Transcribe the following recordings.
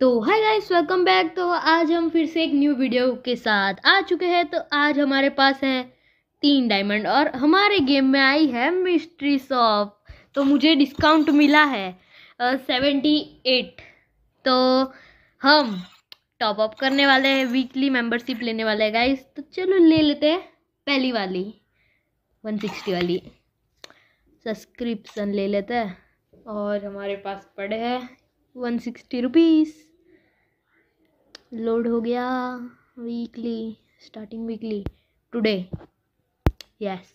तो hi guys welcome back तो आज हम फिर से एक न्यू वीडियो के साथ आ चुके हैं तो आज हमारे पास है तीन डायमंड और हमारे गेम में आई है मिस्ट्री शॉप तो मुझे डिस्काउंट मिला है सेवेंटी एट तो हम टॉप अप करने वाले हैं वीकली मेंबरशिप लेने वाले हैं गाइस तो चलो ले लेते हैं पहली वाली वन सिक्सटी वाली सब्सक्रिप्सन ले लेते हैं और हमारे पास पड़े हैं वन सिक्सटी रुपीज़ लोड हो गया weekly starting weekly today yes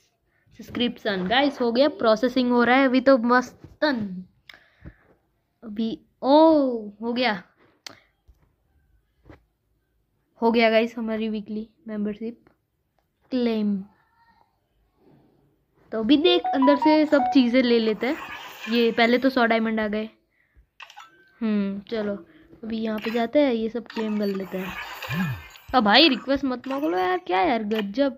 subscription guys हो गया प्रोसेसिंग हो रहा है अभी तो मस्तन अभी ओ हो गया हो गया गाइस हमारी वीकली मेंबरशिप क्लेम तो अभी देख अंदर से सब चीज़ें ले लेते हैं ये पहले तो सौ डायमंड आ गए हम्म चलो अभी यहाँ पे जाते हैं ये सब क्लेम कर लेते हैं अब भाई रिक्वेस्ट मत मांगो यार क्या यार गजब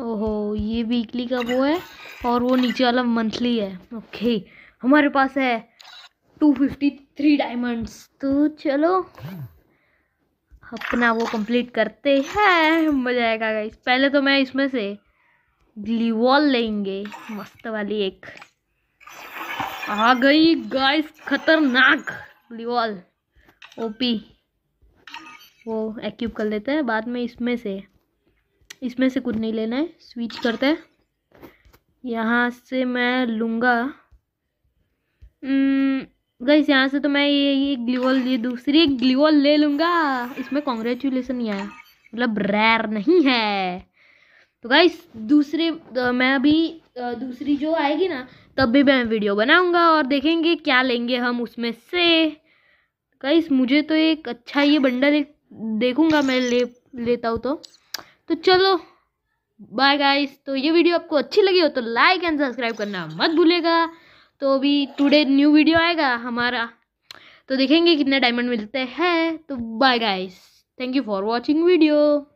ओहो ये वीकली का वो है और वो नीचे वाला मंथली है ओके हमारे पास है टू फिफ्टी थ्री डायमंड्स तो चलो अपना वो कंप्लीट करते हैं मजा आएगा गाइस पहले तो मैं इसमें से ग्लीवॉल लेंगे मस्त वाली एक आ गई गाइस खतरनाक लिवॉल ओपी वो एक्यूब कर लेते हैं बाद में इसमें से इसमें से कुछ नहीं लेना है स्विच करते हैं यहाँ से मैं लूँगा गई hmm, यहाँ से तो मैं ये ये ग्लिवल ये दूसरी ग्लिवल ले लूँगा इसमें कॉन्ग्रेचुलेसन नहीं आया मतलब रैर नहीं है तो गाइस दूसरे मैं अभी दूसरी जो आएगी ना तब भी मैं वीडियो बनाऊंगा और देखेंगे क्या लेंगे हम उसमें से गाइस मुझे तो एक अच्छा ये बंडल देखूंगा मैं ले लेता हूँ तो तो चलो बाय गाइस तो ये वीडियो आपको अच्छी लगी हो तो लाइक एंड सब्सक्राइब करना मत भूलेगा तो अभी टुडे न्यू वीडियो आएगा हमारा तो देखेंगे कितने डायमंड मिलते हैं तो bye guys thank you for watching video